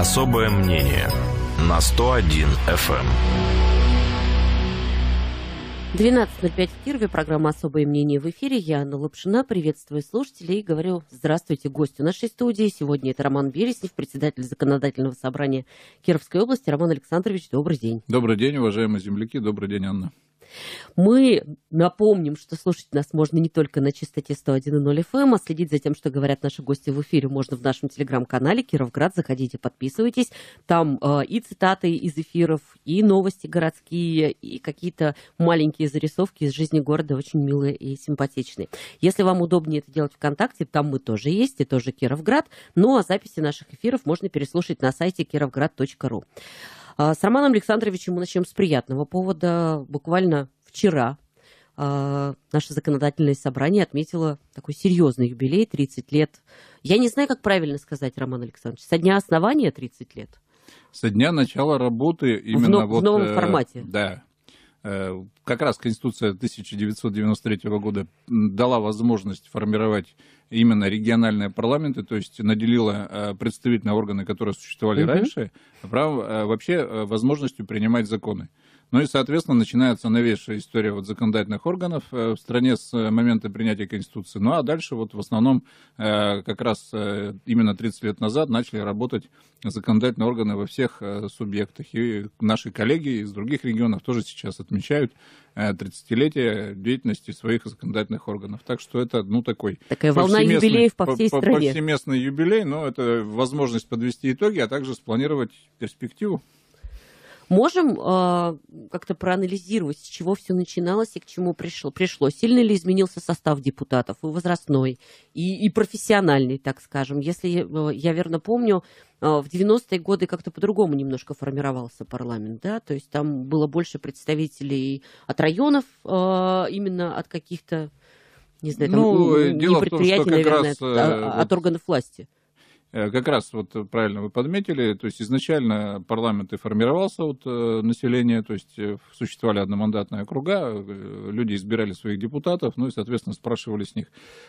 Особое мнение на 101 FM. 12.05 в Кирове, программа «Особое мнение» в эфире. Я Анна Лапшина, приветствую слушателей и говорю здравствуйте гостю нашей студии. Сегодня это Роман Береснев, председатель Законодательного собрания Кировской области. Роман Александрович, добрый день. Добрый день, уважаемые земляки, добрый день, Анна. Мы напомним, что слушать нас можно не только на частоте 101.0 FM, эм, а следить за тем, что говорят наши гости в эфире, можно в нашем телеграм-канале «Кировград». Заходите, подписывайтесь. Там э, и цитаты из эфиров, и новости городские, и какие-то маленькие зарисовки из жизни города, очень милые и симпатичные. Если вам удобнее это делать ВКонтакте, там мы тоже есть, и тоже Кировград. Ну, а записи наших эфиров можно переслушать на сайте kirovgrad.ru. А, с Романом Александровичем мы начнем с приятного повода. Буквально вчера а, наше законодательное собрание отметило такой серьезный юбилей, 30 лет. Я не знаю, как правильно сказать, Роман Александрович, со дня основания 30 лет. Со дня начала работы именно в, но, вот, в новом э, формате. Да, Э, как раз Конституция 1993 года дала возможность формировать именно региональные парламенты, то есть наделила э, представительные органы, которые существовали угу. раньше, прав, э, вообще возможностью принимать законы. Ну и, соответственно, начинается новейшая история вот законодательных органов э, в стране с э, момента принятия Конституции. Ну а дальше вот в основном э, как раз именно 30 лет назад начали работать законодательные органы во всех субъектах. И наши коллеги из других регионов тоже сейчас отмечают 30-летие деятельности своих законодательных органов. Так что это, ну, такой... Такая волна юбилеев по всей стране. Повсеместный юбилей, но это возможность подвести итоги, а также спланировать перспективу. Можем э, как-то проанализировать, с чего все начиналось и к чему пришло. пришло. Сильно ли изменился состав депутатов, и возрастной, и, и профессиональный, так скажем. Если э, я верно помню, э, в 90-е годы как-то по-другому немножко формировался парламент, да, то есть там было больше представителей от районов, э, именно от каких-то не знаю, там, ну, не дело в том, что как наверное, раз, от, э, вот, от органов власти. Э, как раз вот э, правильно вы подметили, то есть изначально парламент и формировался от э, населения, то есть существовали одномандатные округа, люди избирали своих депутатов, ну и, соответственно, спрашивали с них.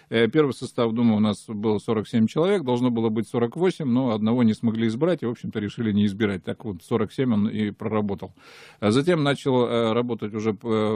Первый состав Думы у нас был 47 человек, должно было быть 48, но одного не смогли избрать и, в общем-то, решили не избирать. Так вот, 47 он и проработал. А затем начал работать уже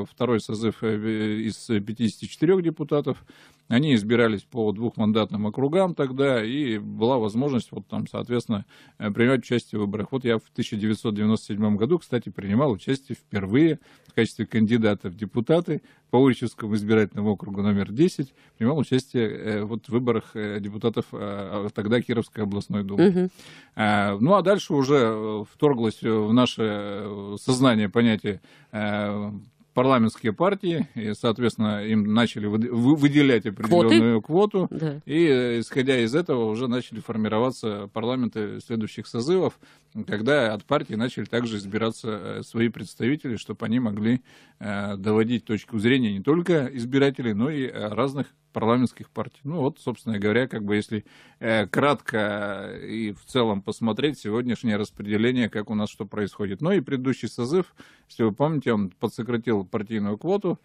второй созыв из 54 депутатов, они избирались по двухмандатным округам тогда, и была возможность, вот там, соответственно, э, принимать участие в выборах. Вот я в 1997 году, кстати, принимал участие впервые в качестве кандидата в депутаты по Урическому избирательному округу номер 10, принимал участие э, вот в выборах э, депутатов тогда Кировской областной думы. Угу. Ну, а дальше уже вторглось в наше сознание понятие парламентские партии, и, соответственно, им начали выделять определенную Квоты? квоту, да. и, исходя из этого, уже начали формироваться парламенты следующих созывов, когда от партии начали также избираться э, свои представители, чтобы они могли э, доводить точку зрения не только избирателей, но и э, разных парламентских партий. Ну вот, собственно говоря, как бы если э, кратко и в целом посмотреть сегодняшнее распределение, как у нас что происходит. Ну и предыдущий созыв, если вы помните, он подсократил партийную квоту,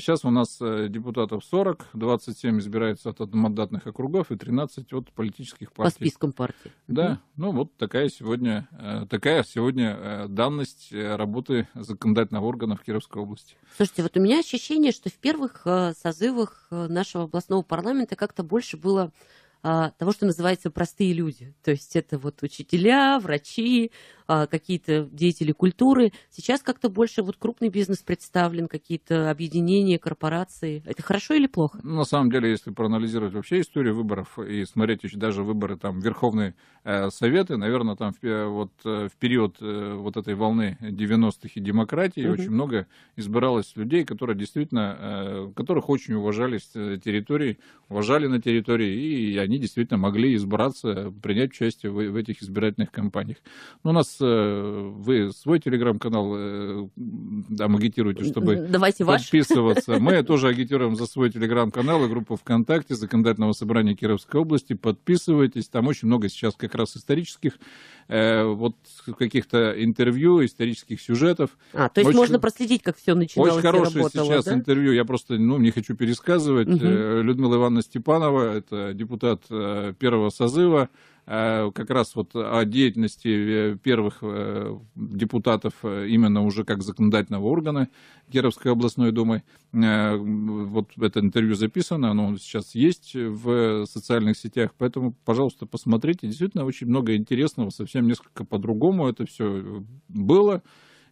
сейчас у нас э, депутатов 40, 27 избираются от одномандатных округов и 13 от политических партий. По спискам партий. Да, угу. ну вот такая сегодня, э, такая сегодня э, данность работы законодательного органа в Кировской области. Слушайте, вот у меня ощущение, что в первых созывах нашего областного парламента как-то больше было того, что называется простые люди. То есть это вот учителя, врачи, а, какие-то деятели культуры. Сейчас как-то больше вот крупный бизнес представлен, какие-то объединения, корпорации. Это хорошо или плохо? Ну, на самом деле, если проанализировать вообще историю выборов и смотреть еще даже выборы там Верховные э, Советы, наверное, там в, вот э, в период э, вот этой волны 90-х и демократии угу. очень много избиралось людей, которые действительно, э, которых очень уважали с э, территории, уважали на территории, и они действительно могли избраться, принять участие в, в этих избирательных кампаниях. Но у нас Э, вы свой телеграм-канал там э, агитируете, чтобы Давайте подписываться. Ваш. Мы тоже агитируем за свой телеграм-канал и группу ВКонтакте Законодательного собрания Кировской области. Подписывайтесь, там очень много сейчас как раз исторических э, вот каких-то интервью, исторических сюжетов. А, то есть очень, можно проследить, как все начиналось Очень хорошее сейчас да? интервью, я просто ну, не хочу пересказывать. Угу. Людмила Ивановна Степанова, это депутат первого созыва, а, как раз вот о деятельности э, первых э, депутатов э, именно уже как законодательного органа Кировской областной думы. Вот это интервью записано, оно сейчас есть в социальных сетях, поэтому, пожалуйста, посмотрите. Действительно, очень много интересного, совсем несколько по-другому это все было.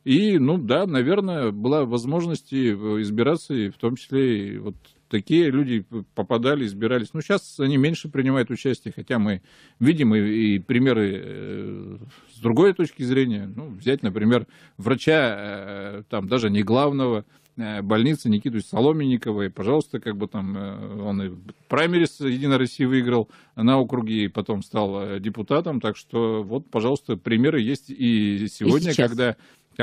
И, ну да, наверное, была возможность и избираться, и в том числе и вот такие люди попадали, избирались. Ну, сейчас они меньше принимают участие, хотя мы видим и, и примеры э, с другой точки зрения. Ну, взять, например, врача, э, там, даже не главного, э, больницы Никиту Соломенникова, и, пожалуйста, как бы там э, он и праймерис Единой России выиграл на округе, и потом стал э, депутатом, так что вот, пожалуйста, примеры есть и сегодня, и когда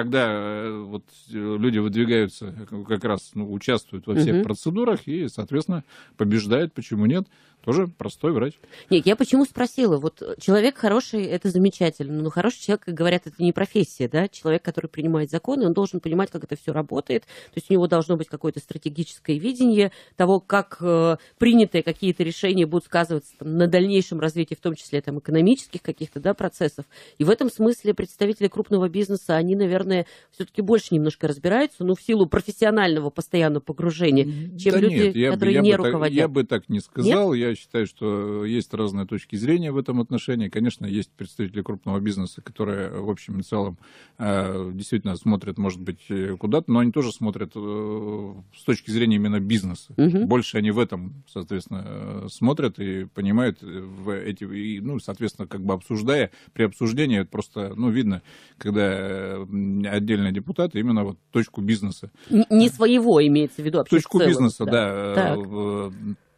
когда э, вот э, люди выдвигаются, э, как раз ну, участвуют во всех угу. процедурах и, соответственно, побеждают, почему нет, тоже простой врач. Нет, я почему спросила, вот человек хороший, это замечательно, но хороший человек, как говорят, это не профессия, да, человек, который принимает законы, он должен понимать, как это все работает, то есть у него должно быть какое-то стратегическое видение того, как э, принятые какие-то решения будут сказываться там, на дальнейшем развитии, в том числе там экономических каких-то, да, процессов. И в этом смысле представители крупного бизнеса, они, наверное, все-таки больше немножко разбираются, ну, в силу профессионального постоянного погружения, чем да люди, нет, я которые я не руководят. Так, я бы так не сказал, Нет? я считаю, что есть разные точки зрения в этом отношении. Конечно, есть представители крупного бизнеса, которые в общем и целом э, действительно смотрят, может быть, э, куда-то, но они тоже смотрят э, с точки зрения именно бизнеса. Угу. Больше они в этом, соответственно, смотрят и понимают в эти, и, ну, соответственно, как бы обсуждая, при обсуждении просто, ну, видно, когда отдельные депутаты именно вот точку бизнеса. Не своего имеется в виду. А точку целом, бизнеса, да. да так.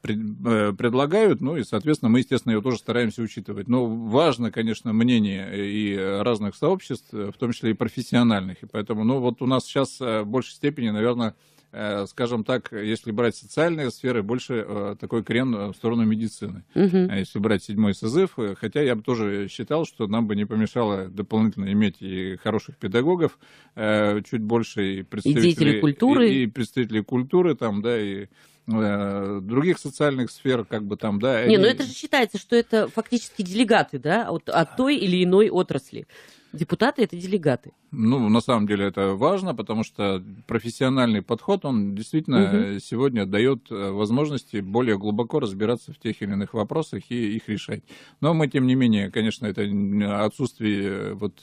Э, предлагают, ну и, соответственно, мы, естественно, ее тоже стараемся учитывать. Но важно, конечно, мнение и разных сообществ, в том числе и профессиональных, и поэтому, ну вот у нас сейчас э, в большей степени, наверное, э, скажем так, если брать социальные сферы, больше такой крен в сторону медицины. Угу. Если брать седьмой созыв, хотя я бы тоже считал, что нам бы не помешало дополнительно иметь и хороших педагогов, чуть больше и представителей и культуры, и, и представителей культуры там, да, и Э, других социальных сфер, как бы там, да. Не, ну они... но это же считается, что это фактически делегаты, да, от, от той или иной отрасли. Депутаты это делегаты. Ну, на самом деле это важно, потому что профессиональный подход, он действительно угу. сегодня дает э, возможности более глубоко разбираться в тех или иных вопросах и их решать. Но мы, тем не менее, конечно, это отсутствие э, вот,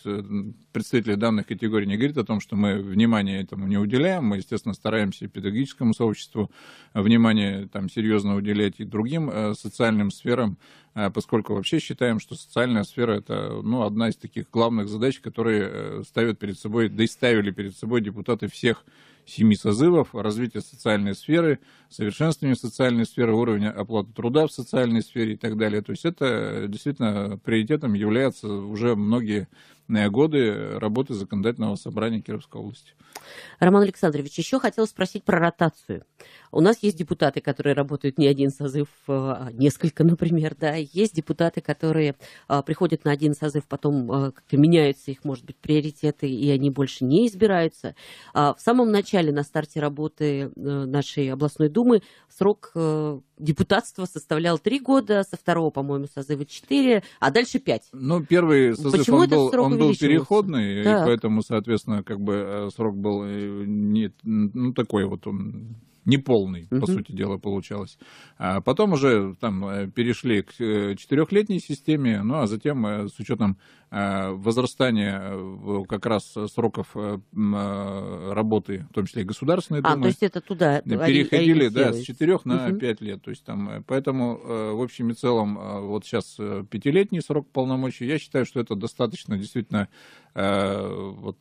представителей данных категорий не говорит о том, что мы внимание этому не уделяем. Мы, естественно, стараемся и педагогическому сообществу внимание там серьезно уделять и другим социальным сферам, а, поскольку вообще считаем, что социальная сфера это ну, одна из таких главных задач, которые э, ставят перед собой, да и ставили перед собой депутаты всех семи созывов, развитие социальной сферы, совершенствование социальной сферы, уровень оплаты труда в социальной сфере и так далее. То есть это э, действительно приоритетом являются уже многие годы э, работы законодательного собрания Кировской области. Роман Александрович, еще хотел спросить про ротацию. У нас есть депутаты, которые работают не один созыв, э, а несколько, например, да. Есть депутаты, которые а, приходят на один созыв, потом э, как-то меняются их, может быть, приоритеты, и они больше не избираются. А в самом начале, на старте работы нашей областной думы, срок депутатство составлял три года, со второго, по-моему, созыва четыре, а дальше пять. Ну, первый созыв, Почему он, был, он был переходный, так. и поэтому, соответственно, как бы э, срок был э, не, ну, такой вот он неполный, угу. по сути дела, получалось. А потом уже там э, перешли к э, четырехлетней системе, ну а затем э, с учетом возрастания как раз сроков работы, в том числе и Государственной а, Думы. то есть это туда Переходили, да, с четырех на угу. 5 лет. То есть там, поэтому в общем и целом вот сейчас пятилетний срок полномочий. Я считаю, что это достаточно действительно вот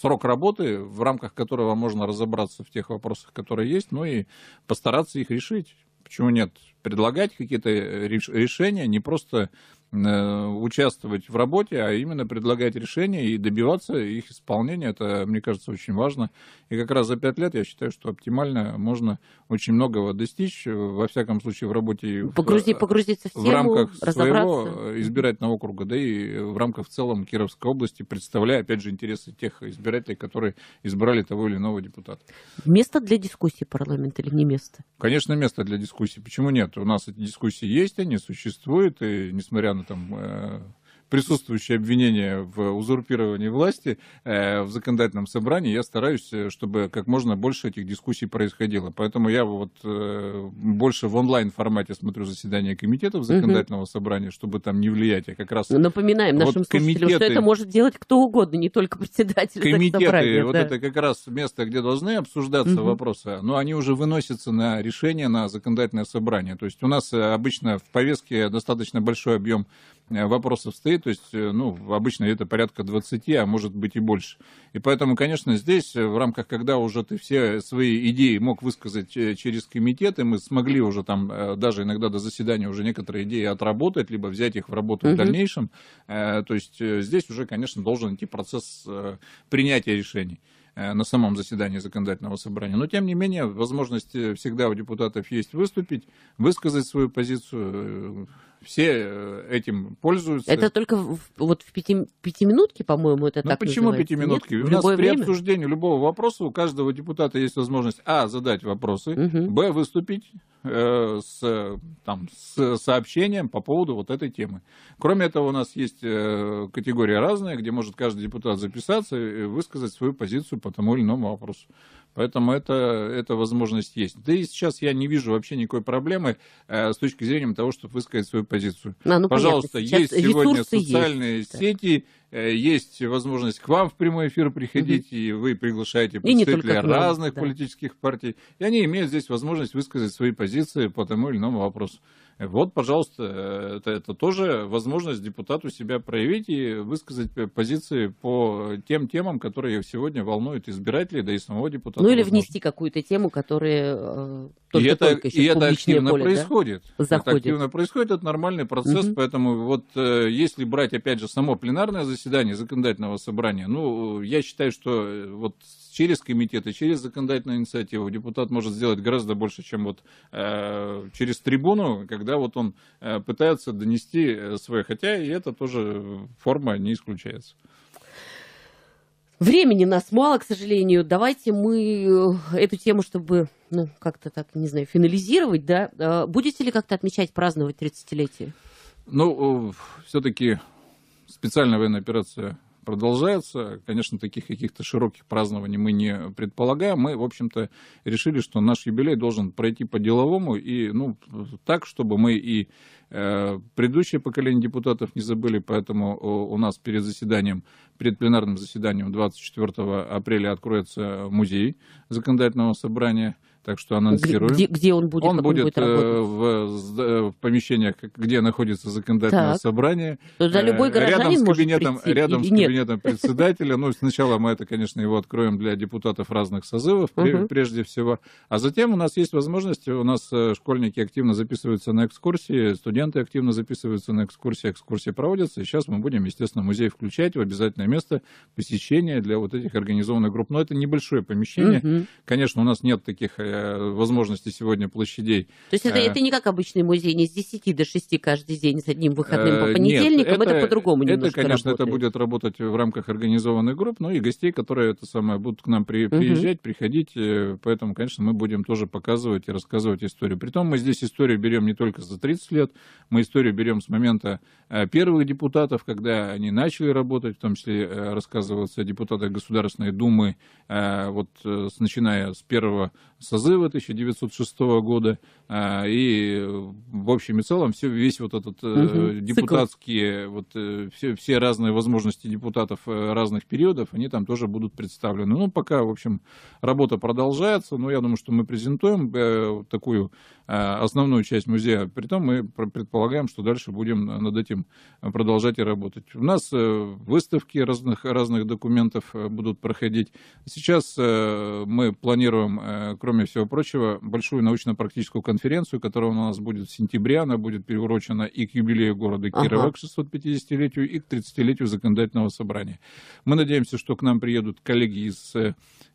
срок работы, в рамках которого можно разобраться в тех вопросах, которые есть, ну и постараться их решить. Почему нет? Предлагать какие-то э, решения, не просто Э, участвовать в работе, а именно предлагать решения и добиваться их исполнения. Это, мне кажется, очень важно. И как раз за пять лет я считаю, что оптимально можно очень многого достичь, э, во всяком случае, в работе Погрузи, в, э, погрузиться в, тему, в рамках своего избирательного округа, да и в рамках в целом Кировской области, представляя, опять же, интересы тех избирателей, которые избрали того или иного депутата. Место для дискуссии парламент или не место? Конечно, место для дискуссии. Почему нет? У нас эти дискуссии есть, они существуют, и несмотря постоянно там э, присутствующие обвинения в узурпировании власти э, в законодательном собрании, я стараюсь, э, чтобы как можно больше этих дискуссий происходило. Поэтому я вот э, больше в онлайн-формате смотрю заседания комитетов законодательного угу. собрания, чтобы там не влиять. Я как раз... Ну, напоминаем вот нашим вот комитеты, слушателям, что это может делать кто угодно, не только председатель комитеты, Вот да. это как раз место, где должны обсуждаться угу. вопросы, но они уже выносятся на решение, на законодательное собрание. То есть у нас обычно в повестке достаточно большой объем Э, вопросов стоит, то есть, э, ну, обычно это порядка 20, а может быть и больше. И поэтому, конечно, здесь, э, в рамках, когда уже ты все свои идеи мог высказать через комитеты, мы смогли уже там, даже иногда до заседания уже некоторые идеи отработать, либо взять их в работу угу. в дальнейшем, то есть здесь уже, конечно, должен идти процесс принятия решений на самом заседании законодательного собрания. Но, тем не менее, возможность всегда у депутатов есть выступить, высказать свою позицию, все э, этим пользуются. Это только в, вот в пяти, пятиминутке, по-моему, это ну, так почему называется? пятиминутки? Нет, У нас при время? обсуждении любого вопроса у каждого депутата есть возможность, а, задать вопросы, угу. б, выступить, Э, с, э, там, с сообщением по поводу вот этой темы. Кроме этого, у нас есть э, категория разная, где может каждый депутат записаться и высказать свою позицию по тому или иному вопросу. Поэтому это, эта возможность есть. Да и сейчас я не вижу вообще никакой проблемы э, с точки зрения того, чтобы высказать свою позицию. А, ну, Пожалуйста, есть сегодня социальные есть. сети, Э, есть возможность к вам в прямой эфир приходить, угу. и вы приглашаете представителей разных да. политических партий, и они имеют здесь возможность высказать свои позиции по тому или иному вопросу. Вот, пожалуйста, э, это, это тоже возможность депутату себя проявить и высказать позиции по тем темам, которые сегодня волнуют избирателей, да и самого депутата. Ну или возможно. внести какую-то тему, которая э, только, и это, только еще и это активно поле, происходит. Да? Это активно происходит, это нормальный процесс, угу. поэтому вот э, если брать опять же само пленарное заседание законодательного собрания, ну я считаю, что вот через комитеты, через законодательную инициативу депутат может сделать гораздо больше, чем вот э, через трибуну, когда вот он э, пытается донести э, свое, хотя и это тоже форма не исключается. Времени нас мало, к сожалению. Давайте мы э, эту тему, чтобы, ну, как-то так, не знаю, финализировать, да, э, будете ли как-то отмечать, праздновать 30-летие? Ну, все-таки специальная военная операция продолжается. Конечно, таких каких-то широких празднований мы не предполагаем. Мы, в общем-то, решили, что наш юбилей должен пройти по-деловому и ну, так, чтобы мы и э, предыдущее поколение депутатов не забыли. Поэтому э, у нас перед заседанием, перед пленарным заседанием 24 апреля откроется музей законодательного собрания так что анонсируем. Где, где он будет? Он будет, он будет э, в, э, в помещениях, где находится законодательное так. собрание. Туда э, любой рядом с кабинетом, прийти, рядом с кабинетом председателя. Ну, сначала мы это, конечно, его откроем для депутатов разных созывов, прежде всего. А затем у нас есть возможность, у нас школьники активно записываются на экскурсии, студенты активно записываются на экскурсии, экскурсии проводятся. И сейчас мы будем, естественно, музей включать в обязательное место посещения для вот этих организованных групп. Но это небольшое помещение. Конечно, у нас нет таких Э, возможности сегодня площадей. То есть это, э, это не как обычный музей, не с 10 до 6 каждый день с одним выходным э, по понедельникам, Нет, это, это по-другому немножко Это, конечно, работает. это будет работать в рамках организованных групп, ну и гостей, которые это самое будут к нам при, приезжать, угу. приходить, поэтому, конечно, мы будем тоже показывать и рассказывать историю. Притом мы здесь историю берем не только за 30 лет, мы историю берем с момента первых депутатов, когда они начали работать, в том числе о депутатах Государственной Думы, вот начиная с первого созыва, отзыва 1906 года а, и в общем и целом все, весь вот этот угу. депутатские, Цикл. вот э, все, все разные возможности депутатов э, разных периодов, они там тоже будут представлены. Ну, пока, в общем, работа продолжается, но я думаю, что мы презентуем такую Э, основную часть музея. Притом мы предполагаем, что дальше будем над этим продолжать и работать. У нас э, выставки разных, разных документов э, будут проходить. Сейчас мы планируем, кроме всего прочего, большую научно-практическую конференцию, которая у нас будет в сентябре. Она будет переурочена и к юбилею города Кирова, ага. к 650-летию, и к 30-летию законодательного собрания. Мы надеемся, что к нам приедут коллеги из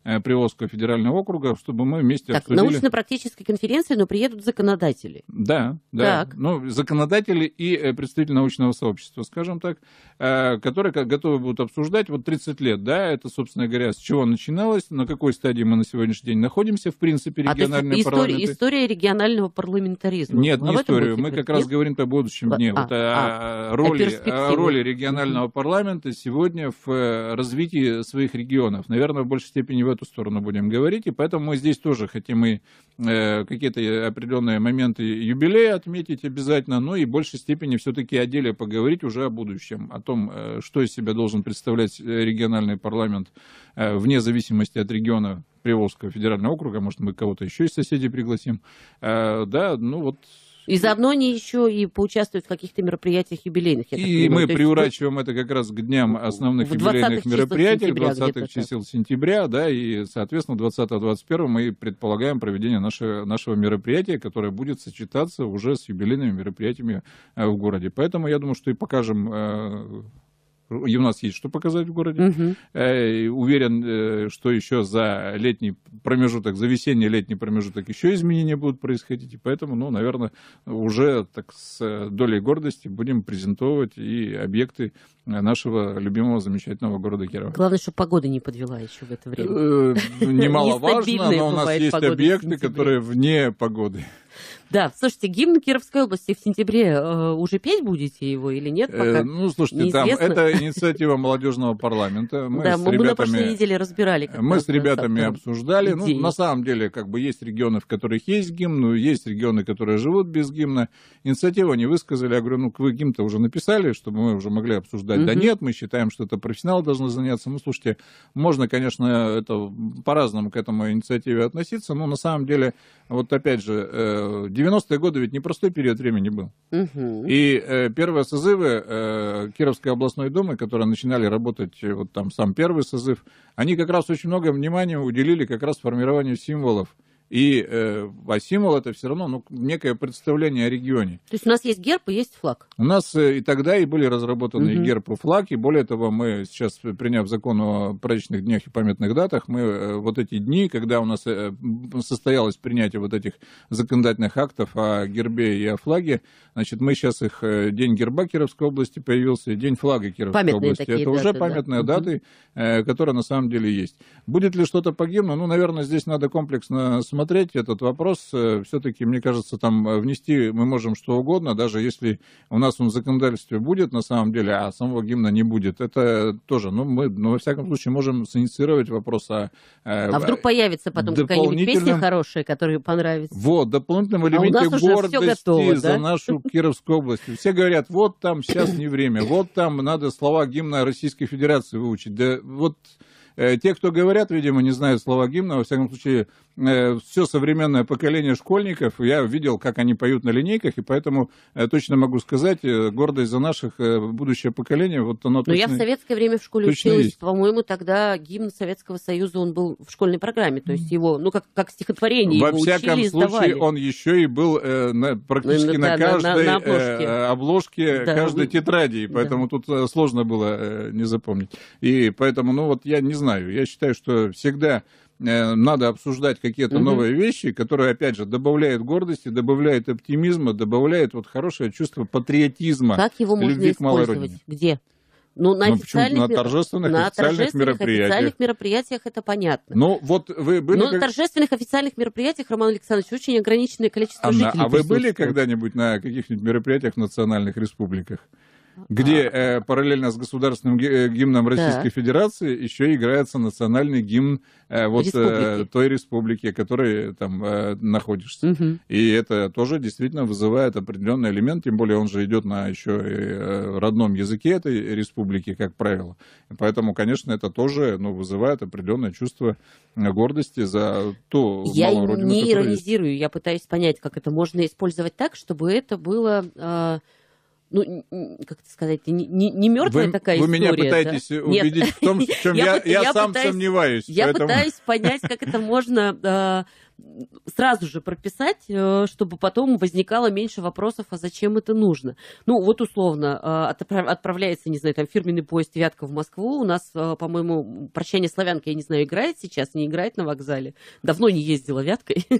Приволжского федерального округа, чтобы мы вместе так, обсудили... научно практическая конференция, но приедут законодатели. Да, да. Так. Ну, законодатели и э, представители научного сообщества, скажем так, э, которые готовы будут обсуждать вот 30 лет, да, это, собственно говоря, с чего начиналось, на какой стадии мы на сегодняшний день находимся, в принципе, а, региональные а история, парламенты. история регионального парламентаризма. Нет, не историю, мы как нет? раз говорим о будущем дне, а, вот о, э, а, роли, о, о роли регионального парламента сегодня в развитии своих регионов. Наверное, в большей степени в эту сторону будем говорить, и поэтому мы здесь тоже хотим и э, какие-то определенные определенные моменты юбилея отметить обязательно, но и в большей степени все-таки о деле поговорить уже о будущем, о том, э, что из себя должен представлять э, региональный парламент э, вне зависимости от региона Приволжского федерального округа, может, мы кого-то еще из соседей пригласим. Да, ну вот и заодно они еще и поучаствуют в каких-то мероприятиях юбилейных. и понимаю. мы То приурачиваем это как раз к дням основных в юбилейных мероприятий, 20-х чисел сентября, да, и, соответственно, 20-21 мы предполагаем проведение нашего, нашего мероприятия, которое будет сочетаться уже с юбилейными мероприятиями э, в городе. Поэтому я думаю, что и покажем э, и у нас есть что показать в городе. Угу. уверен, э, что еще за летний промежуток, за весенний-летний промежуток еще изменения будут происходить. И поэтому, ну, наверное, уже так с э, долей гордости будем презентовать и объекты нашего любимого замечательного города Кирова. Главное, чтобы погода не подвела еще в это время. Ну, немаловажно, но у нас есть объекты, которые вне погоды. Да, слушайте, гимн Кировской области в сентябре э, уже петь будете его или нет? Э, ну, слушайте, там это инициатива молодежного парламента. Мы да, с мы ребятами, на прошлой неделе разбирали. Мы с ребятами обсуждали. Ну, на самом деле, как бы есть регионы, в которых есть гимн, есть регионы, которые живут без гимна. Инициативу они высказали. Я говорю, ну, вы гимн-то уже написали, чтобы мы уже могли обсуждать. Да нет, мы считаем, что это профессионалы должны заняться. Ну, слушайте, можно, конечно, это по-разному к этому инициативе относиться, но на самом деле, вот опять же, э, 90-е годы ведь непростой период времени был. Угу. И э, первые созывы э, Кировской областной думы, которые начинали работать, э, вот там сам первый созыв, они как раз очень много внимания уделили как раз формированию символов и э, символ это все равно ну, некое представление о регионе. То есть у нас есть герб и есть флаг. У нас э, и тогда и были разработаны угу. и герб, и флаг. И более того, мы сейчас, приняв закон о праздничных днях и памятных датах, мы э, вот эти дни, когда у нас э, состоялось принятие вот этих законодательных актов о гербе и о флаге, Значит, мы сейчас их... Э, день герба Кировской области появился, День флага Кировской памятные области. Такие Это даты, уже памятные да. даты, э, которые на самом деле есть. Будет ли что-то по гимну? Ну, наверное, здесь надо комплексно смотреть этот вопрос. Э, Все-таки, мне кажется, там внести мы можем что угодно, даже если у нас он в законодательстве будет на самом деле, а самого гимна не будет. Это тоже, ну, мы, ну, во всяком случае, можем синициировать вопрос о... А вдруг появится потом дополнительном... какая-нибудь песня хорошая, которая понравится? Вот, дополнительном а элементе а гордости готово, да? за нашу Кировской области. Все говорят, вот там сейчас не время, вот там надо слова гимна Российской Федерации выучить. Да вот Э, те, кто говорят, видимо, не знают слова гимна, во всяком случае, э, все современное поколение школьников, я видел, как они поют на линейках, и поэтому э, точно могу сказать, гордость за наших будущее поколение, вот оно Но ну, точно... я в советское время в школе училась, по-моему, тогда гимн Советского Союза, он был в школьной программе, то есть его, ну, как, как стихотворение Во его всяком учили, случае, сдавали. он еще и был э, на, практически ну, на, на, на каждой на, на обложке, э, обложке да, каждой вы... тетради, поэтому да. тут сложно было э, не запомнить. И поэтому, ну, вот я не знаю, знаю. Я считаю, что всегда э, надо обсуждать какие-то угу. новые вещи, которые, опять же, добавляют гордости, добавляют оптимизма, добавляют вот хорошее чувство патриотизма. Как его можно использовать? Где? Ну, на, ну, официальных, на торжественных, на официальных торжественных мероприятиях. официальных мероприятиях это понятно. Ну, вот вы были... Но ну, как... на торжественных официальных мероприятиях, Роман Александрович, очень ограниченное количество Анна, а жителей А вы были когда-нибудь на каких-нибудь мероприятиях в национальных республиках? Ну где э, параллельно с государственным э, гимном Российской да. Федерации еще играется национальный гимн э, вот э, республики. Э, той республики, в которой э, там э, находишься. Угу. И это тоже действительно вызывает определенный элемент, тем более он же идет на еще и родном языке этой республики, как правило. Поэтому, конечно, это тоже ну, вызывает определенное чувство гордости за ту Я малую родину, не иронизирую, я пытаюсь понять, как это можно использовать так, чтобы это было... Э ну, как сказать, не, не, не мертвая вы, такая вы история. Вы меня пытаетесь да? убедить Нет. в том, в чем я, я, я сам пытаюсь, сомневаюсь. Я поэтому... пытаюсь понять, как это можно э, сразу же прописать, э, чтобы потом возникало меньше вопросов, а зачем это нужно. Ну, вот условно, э, отправляется, не знаю, там фирменный поезд Вятка в Москву. У нас, э, по-моему, «Прощание славянка», я не знаю, играет сейчас, не играет на вокзале. Давно не ездила Вяткой.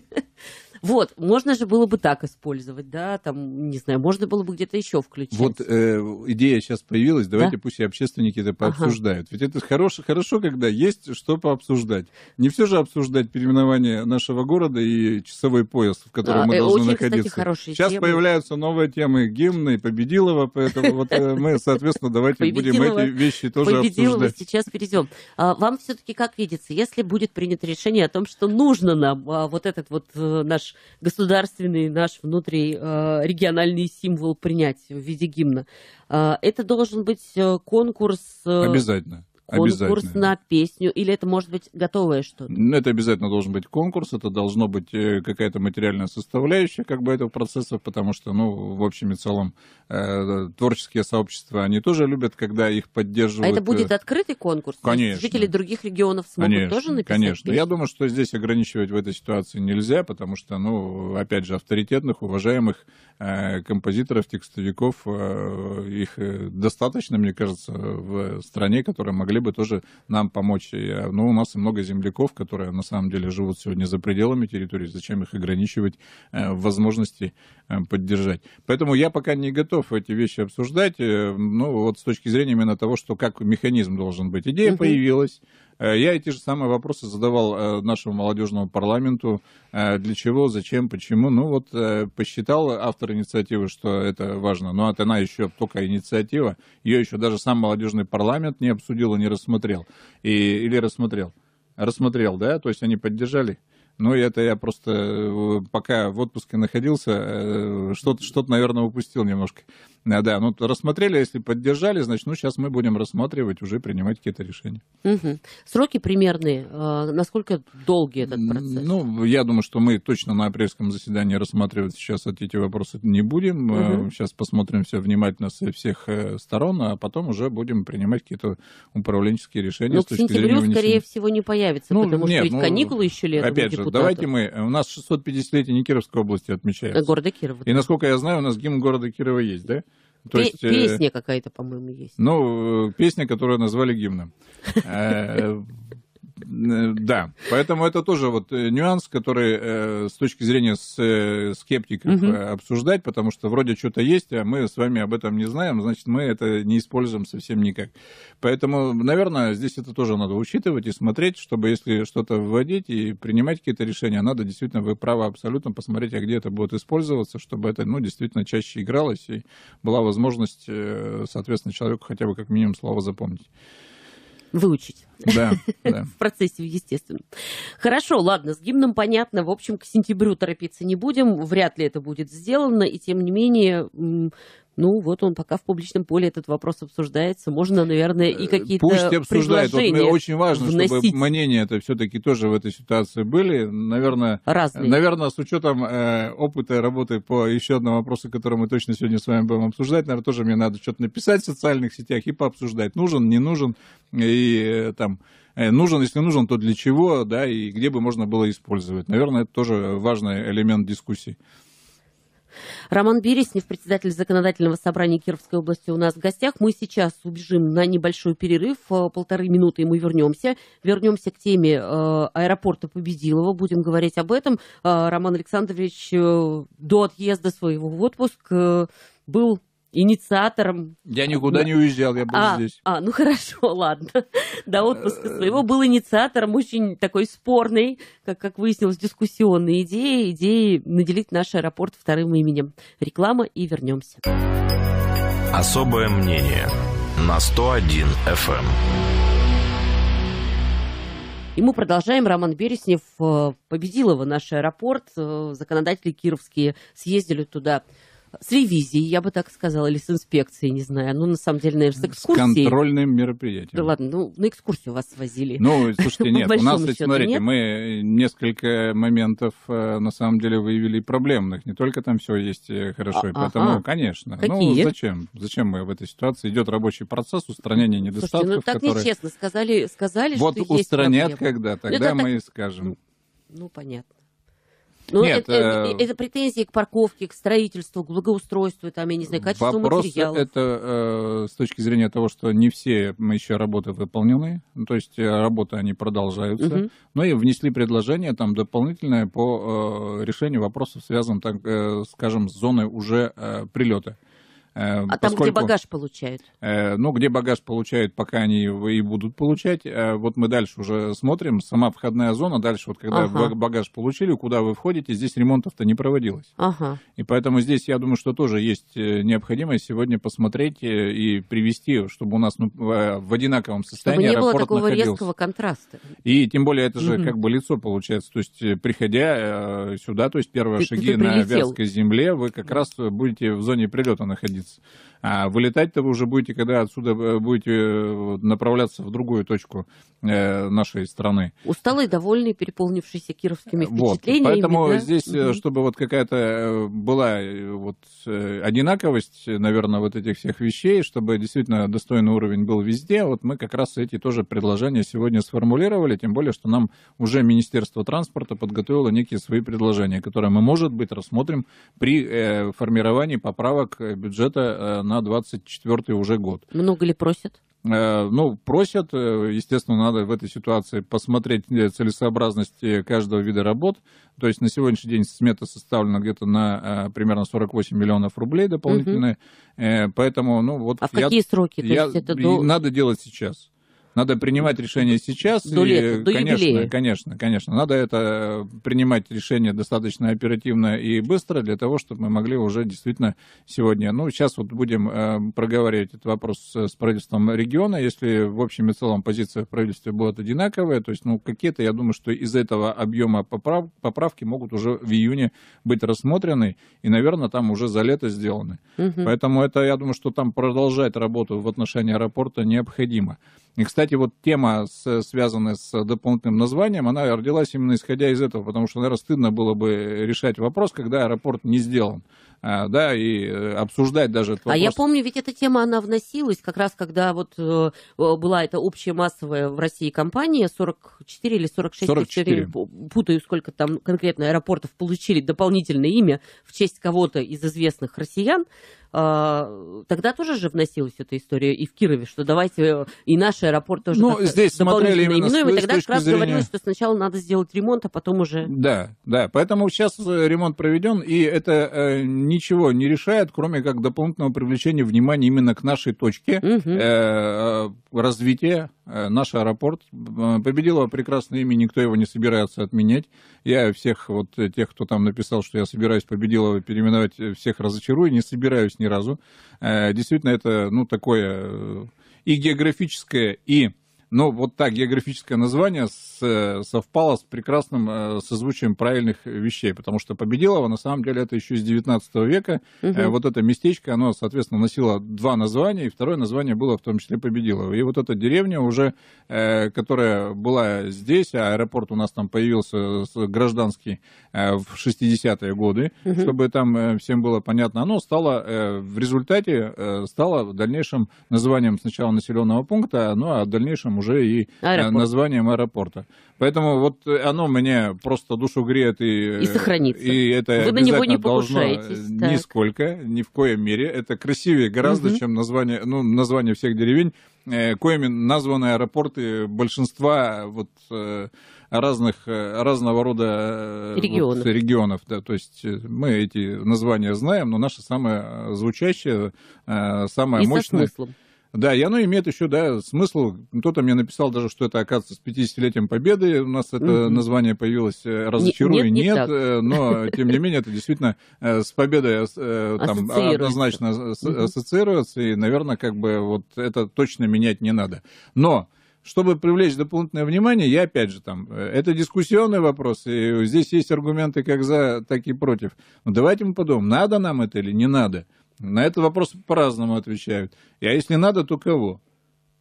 Вот, можно же было бы так использовать, да, там, не знаю, можно было бы где-то еще включить. Вот э, идея сейчас появилась, давайте да? пусть и общественники это пообсуждают. Ага. Ведь это хорошо, хорошо, когда есть что пообсуждать. Не все же обсуждать переименование нашего города и часовой пояс, в котором а, мы э, должны очень, находиться. Кстати, сейчас темы. появляются новые темы гимны Победилова, поэтому вот э, мы, соответственно, давайте будем эти вещи тоже обсуждать. сейчас перейдем. А, вам все-таки как видится, если будет принято решение о том, что нужно нам а, вот этот вот э, наш государственный, наш внутрирегиональный э, символ принять в виде гимна. Э, это должен быть э, конкурс... Обязательно конкурс на песню, или это может быть готовое что-то? Ну, это обязательно должен быть конкурс, это должно быть э, какая-то материальная составляющая как бы этого процесса, потому что, ну, в общем и целом, э, творческие сообщества, они тоже любят, когда их поддерживают. А это будет э, открытый конкурс? Конечно. Жители других регионов смогут конечно, тоже написать Конечно, песню? я думаю, что здесь ограничивать в этой ситуации нельзя, потому что, ну, опять же, авторитетных, уважаемых композиторов, текстовиков, их достаточно, мне кажется, в стране, которые могли бы тоже нам помочь. Э, ну у нас много земляков, которые на самом деле живут сегодня за пределами территории. Зачем их ограничивать э, в возможности э, поддержать? Поэтому я пока не готов эти вещи обсуждать. Ну, вот с точки зрения именно того, что как механизм должен быть. Идея угу. появилась Э, я эти же самые вопросы задавал э, нашему молодежному парламенту. Э, для чего, зачем, почему. Ну вот посчитал автор инициативы, что это важно. Но ну, это она еще только инициатива. Ее еще даже сам молодежный парламент не обсудил и не рассмотрел. И, или рассмотрел. Рассмотрел, да? То есть они поддержали. Ну, это я просто пока в отпуске находился, что-то, что наверное, упустил немножко. Э, да, ну рассмотрели, если поддержали, значит, ну сейчас мы будем рассматривать, уже принимать какие-то решения. Угу. Сроки примерные, э, насколько долгий этот процесс? Ну, я думаю, что мы точно на апрельском заседании рассматривать сейчас эти вопросы не будем. Угу. Э, сейчас посмотрим все внимательно со всех сторон, а потом уже будем принимать какие-то управленческие решения. Ну, с к сентябрю, скорее всего, не появится, ну, потому нет, что ведь ну, каникулы еще летом Опять же, давайте мы... У нас 650-летие Никировской области отмечается. Города Кирова. И, насколько я знаю, у нас гимн города Кирова есть, да? То Пе- есть, э, песня какая-то, по-моему, есть. Ну, э, песня, которую назвали гимном. Э, Э, да, поэтому это тоже вот э, нюанс, который э, с точки зрения скептиков угу. обсуждать, потому что вроде что-то есть, а мы с вами об этом не знаем, значит, мы это не используем совсем никак. Поэтому, наверное, здесь это тоже надо учитывать и смотреть, чтобы если что-то вводить и принимать какие-то решения, надо действительно, вы правы абсолютно, посмотреть, а где это будет использоваться, чтобы это, ну, действительно чаще игралось и была возможность, соответственно, человеку хотя бы как минимум слово запомнить выучить. Да, В процессе, естественно. Хорошо, ладно, с гимном понятно. В общем, к сентябрю торопиться не будем. Вряд ли это будет сделано. И тем не менее, ну, вот он пока в публичном поле этот вопрос обсуждается. Можно, наверное, и э, какие-то Пусть обсуждает. Вот очень важно, вносить. чтобы мнения это все-таки тоже в этой ситуации были. Наверное, Разные. наверное, с учетом э, опыта работы по еще одному вопросу, который мы точно сегодня с вами будем обсуждать, наверное, тоже мне надо что-то написать в социальных сетях и пообсуждать. Нужен, не нужен, и э, там э, нужен, если нужен, то для чего, да, и где бы можно было использовать. Наверное, это тоже важный элемент дискуссии. Роман Береснев, председатель законодательного собрания Кировской области, у нас в гостях. Мы сейчас убежим на небольшой перерыв, э, полторы минуты, и мы вернемся. Вернемся к теме э, аэропорта Победилова, будем говорить об этом. Э, Роман Александрович до отъезда своего в отпуск был инициатором... Я никуда не уезжал, я был а, здесь. А, ну хорошо, ладно. До отпуска э, своего был инициатором очень такой спорной, как, как выяснилось, дискуссионной идеи, идеи наделить наш аэропорт вторым именем. Реклама и вернемся. Особое мнение на 101 FM. Эм. И мы продолжаем. Роман Береснев э, победил его наш аэропорт. Э, законодатели кировские съездили туда с ревизией, я бы так сказала, или с инспекцией, не знаю. Ну, на самом деле, наверное, с экскурсией. С контрольным мероприятием. Да ладно, ну, на экскурсию вас свозили. Ну, слушайте, нет, у нас, счету, смотрите, нет? мы несколько моментов, э, на самом деле, выявили проблемных. Не только там все есть э, хорошо, а, поэтому, ага. конечно. Ну, Какие? Ну, зачем? Зачем мы в этой ситуации? Идет рабочий процесс устранения недостатков. Слушайте, ну, так которые... нечестно. Сказали, сказали вот что Вот устранят когда, ну, тогда это мы так... и скажем. Ну, ну понятно. Ну, Нет, это, э, э... это претензии к парковке, к строительству, к благоустройству, там, я не знаю, качеству вопрос материалов. это э, с точки зрения того, что не все еще работы выполнены, ну, то есть э, работы они продолжаются, угу. но и внесли предложение там дополнительное по э, решению вопросов, связанных, так, э, скажем, с зоной уже э, прилета. Э, а там, где багаж получают? Э, ну, где багаж получают, пока они его и будут получать. Э, вот мы дальше уже смотрим. Сама входная зона, дальше вот когда ага. багаж получили, куда вы входите, здесь ремонтов-то не проводилось. Ага. И поэтому здесь, я думаю, что тоже есть необходимость сегодня посмотреть и привести, чтобы у нас ну, в одинаковом состоянии Чтобы не было такого находился. резкого контраста. И тем более это же угу. как бы лицо получается. То есть, приходя сюда, то есть первые ты, шаги ты на вязкой земле, вы как раз будете в зоне прилета находиться. It's. А вылетать-то вы уже будете, когда отсюда э, будете э, направляться в другую точку э, нашей страны. Усталый, довольный, переполнившийся кировскими впечатлениями. Вот. Поэтому да? здесь, угу. чтобы вот какая-то была вот одинаковость, наверное, вот этих всех вещей, чтобы действительно достойный уровень был везде, вот мы как раз эти тоже предложения сегодня сформулировали, тем более, что нам уже Министерство транспорта подготовило некие свои предложения, которые мы, может быть, рассмотрим при формировании поправок бюджета на на 24 уже год. Много ли просят? Э, ну, просят, э, естественно, надо в этой ситуации посмотреть э, целесообразность каждого вида работ. То есть на сегодняшний день смета составлена где-то на примерно 48 миллионов рублей дополнительные. Угу. Поэтому, ну вот... А в я, какие сроки? Я, есть это до... Надо делать сейчас. Надо принимать решение сейчас. До и, лета, до конечно, юбилея. Конечно, конечно. Надо это принимать решение достаточно оперативно и быстро для того, чтобы мы могли уже действительно сегодня. Ну, сейчас вот будем э, проговаривать этот вопрос с, с правительством региона. Если в общем и целом позиция правительства будет одинаковая, то есть, ну, какие-то, я думаю, что из этого объема поправ, поправки могут уже в июне быть рассмотрены и, наверное, там уже за лето сделаны. Угу. Поэтому это, я думаю, что там продолжать работу в отношении аэропорта необходимо. И, кстати, вот тема, с, связанная с дополнительным названием, она родилась именно исходя из этого, потому что, наверное, стыдно было бы решать вопрос, когда аэропорт не сделан. А, да, и э, обсуждать даже этот вопрос. А я помню, ведь эта тема, она вносилась как раз, когда вот э, была эта общая массовая в России компания, 44 или 46, 44. 44. путаю, сколько там конкретно аэропортов получили дополнительное имя в честь кого-то из известных россиян. А, тогда тоже же вносилась эта история и в Кирове, что давайте и наш аэропорт тоже ну, здесь смотрели именно именуем, и тогда как раз зрения... говорилось, что сначала надо сделать ремонт, а потом уже... Да, да, поэтому сейчас э, ремонт проведен, и это э, ничего не решает, кроме как дополнительного привлечения внимания именно к нашей точке угу. э, развития э, наш аэропорт. Победило прекрасное имя, никто его не собирается отменять. Я всех вот тех, кто там написал, что я собираюсь Победилова переименовать, всех разочарую, не собираюсь ни разу. Э, действительно, это, ну, такое э, и географическое, и но вот так географическое название с, э, совпало с прекрасным э, созвучием правильных вещей, потому что Победилово, на самом деле, это еще из 19 века. Угу. Вот это местечко, оно, соответственно, носило два названия, и второе название было в том числе Победилово. И вот эта деревня уже, которая была здесь, а аэропорт у нас там появился гражданский в 60-е годы, угу. чтобы там всем было понятно, оно стало в результате, стало в дальнейшем названием сначала населенного пункта, ну а в дальнейшем уже и э, Аэропорт. названием аэропорта. Поэтому вот оно мне просто душу греет и... Э, и сохранится. И это Вы на него не э, покушаетесь. так. нисколько, ни в коем мере. Это красивее гораздо, угу. чем название, ну, название всех деревень, коими названы аэропорты большинства вот разных, разного рода регионов. Вот, регионов да, то есть мы эти названия знаем, но наше самое звучащее, самое и мощное... Со смыслом. Да, и оно имеет еще, да, смысл. Кто-то мне написал даже, что это, оказывается, с 50-летием Победы у нас это mm-hmm. название появилось. Э, разочарую, нет, нет, нет не э, но, тем не менее, это действительно э, с Победой там однозначно mm-hmm. и, наверное, как бы вот это точно менять не надо. Но чтобы привлечь дополнительное внимание, я опять же там, это дискуссионный вопрос, и здесь есть аргументы как за, так и против. Но давайте мы подумаем, надо нам это или не надо. На этот вопрос по-разному отвечают. И, а если надо, то кого?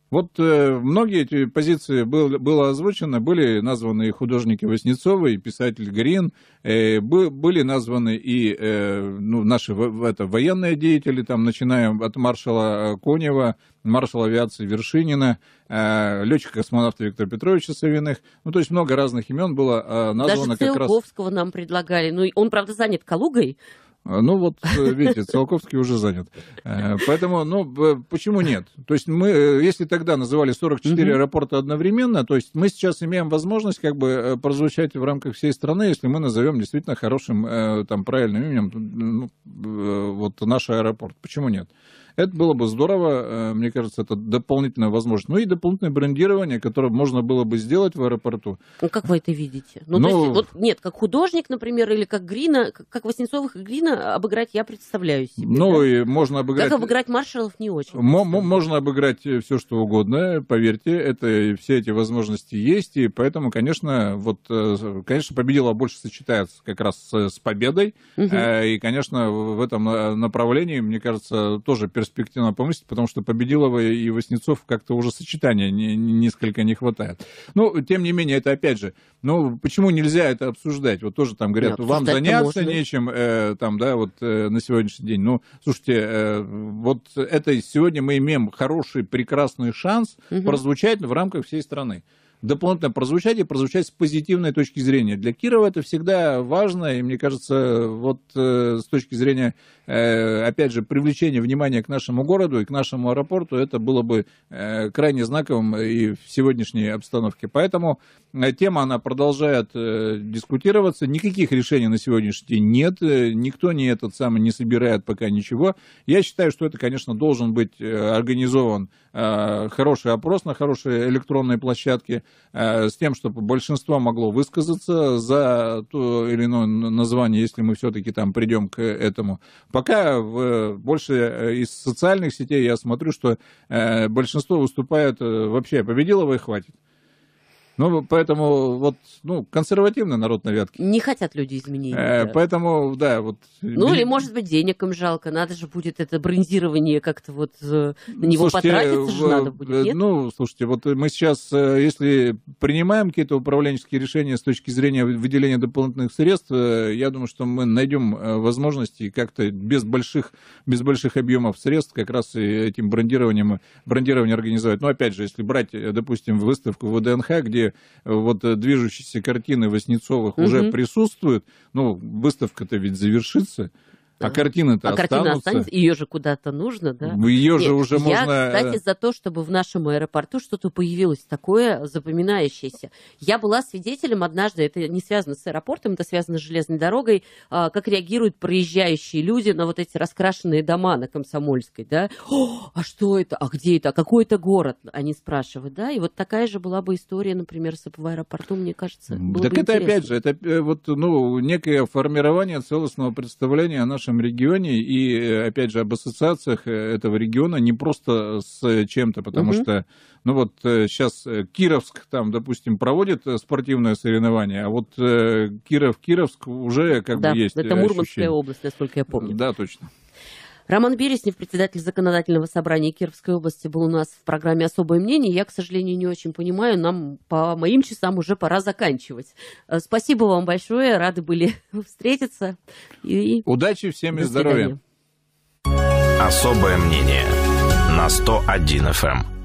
Вот э, многие эти позиции был, было озвучено, были названы и художники Воснецова, и писатель Грин, э, бы, были названы и э, ну, наши в, это, военные деятели, там, начиная от маршала э, Конева, маршала авиации Вершинина, э, летчика-космонавта Виктора Петровича Савиных. Ну, то есть много разных имен было э, названо Даже как раз... нам предлагали. Ну, он, правда, занят Калугой, а, ну вот, э, видите, Циолковский уже занят. Э, поэтому, ну, почему нет? То есть мы, э, если тогда называли 44 аэропорта одновременно, то есть мы сейчас имеем возможность как бы прозвучать в рамках всей страны, если мы назовем действительно хорошим, там, правильным именем ну, вот наш аэропорт. Почему нет? Это было бы здорово, э, мне кажется, это дополнительная возможность. Ну и дополнительное брендирование, которое можно было бы сделать в аэропорту. Ну как вы это видите? Ну, Но... то ну, есть, вот, нет, как художник, например, или как Грина, как Воснецовых и Грина обыграть я представляю себе. Ну да? и можно обыграть... Как обыграть маршалов не очень. М- можно обыграть э, все, что угодно, поверьте, это, все эти возможности есть, и поэтому, конечно, вот, э, конечно, победила больше сочетается как раз с, победой, угу. и, конечно, в этом направлении, мне кажется, тоже перспективно помыслить, потому что Победилова и Васнецов как-то уже сочетания не, несколько не хватает. Но, ну, тем не менее, это опять же, ну, почему нельзя это обсуждать? Вот тоже там говорят, Нет, вам заняться можно. нечем, э, там, да, вот э, на сегодняшний день. Ну, слушайте, э, вот это сегодня мы имеем хороший, прекрасный шанс угу. прозвучать в рамках всей страны дополнительно прозвучать и прозвучать с позитивной точки зрения. Для Кирова это всегда важно, и мне кажется, вот э, с точки зрения, э, опять же, привлечения внимания к нашему городу и к нашему аэропорту, это было бы э, крайне знаковым и в сегодняшней обстановке. Поэтому Э, тема, она продолжает э, дискутироваться. Никаких решений на сегодняшний день нет. Э, никто не этот самый не собирает пока ничего. Я считаю, что это, конечно, должен быть э, организован э, хороший опрос на хорошей электронной площадке э, с тем, чтобы большинство могло высказаться за то или иное название, если мы все-таки там придем к этому. Пока в, больше из социальных сетей я смотрю, что э, большинство выступает э, вообще победилово и хватит. Ну, поэтому вот, ну, консервативный народ на Вятке. Не хотят люди изменений. Э, Поэтому, да, вот... Ну, или, может быть, денег им жалко, надо же будет это бронзирование как-то вот э, на него слушайте, потратиться же надо будет, э, нет? Ну, слушайте, вот мы сейчас, э, если принимаем какие-то управленческие решения с точки зрения выделения дополнительных средств, я думаю, что мы найдем возможности как-то без больших, без больших объемов средств как раз и этим брендированием, брендирование организовать. Но, опять же, если брать, допустим, выставку в ДНХ, где вот э, движущиеся картины Васнецовых угу. уже присутствуют. Ну, выставка-то ведь завершится. А картина-то а картина останется, ее же куда-то нужно, да? Ну, ее же уже я, можно... Я, кстати, э, за то, чтобы в нашем аэропорту что-то появилось такое запоминающееся. Я была свидетелем однажды, это не связано с аэропортом, это связано с железной дорогой, а, как реагируют проезжающие люди на вот эти раскрашенные дома на Комсомольской, да? О, а что это? А где это? А какой это город? Они спрашивают, да? И вот такая же была бы история, например, с аэропортом, мне кажется. Было так бы это интересно. опять же, это э, вот, ну, некое формирование целостного представления о нашем своем регионе и, э, опять же, об ассоциациях э, этого региона не просто с э, чем-то, потому угу. что, ну вот сейчас Кировск там, допустим, проводит спортивное соревнование, а вот Киров-Кировск уже как да, бы есть. Это Мурманская ощущение. область, насколько я помню. Да, точно. Роман Береснев, председатель законодательного собрания Кировской области, был у нас в программе «Особое мнение». Я, к сожалению, не очень понимаю, нам по моим часам уже пора заканчивать. Э, спасибо вам большое, рады были встретиться. И... Удачи всем и здоровья. Особое мнение на 101 FM.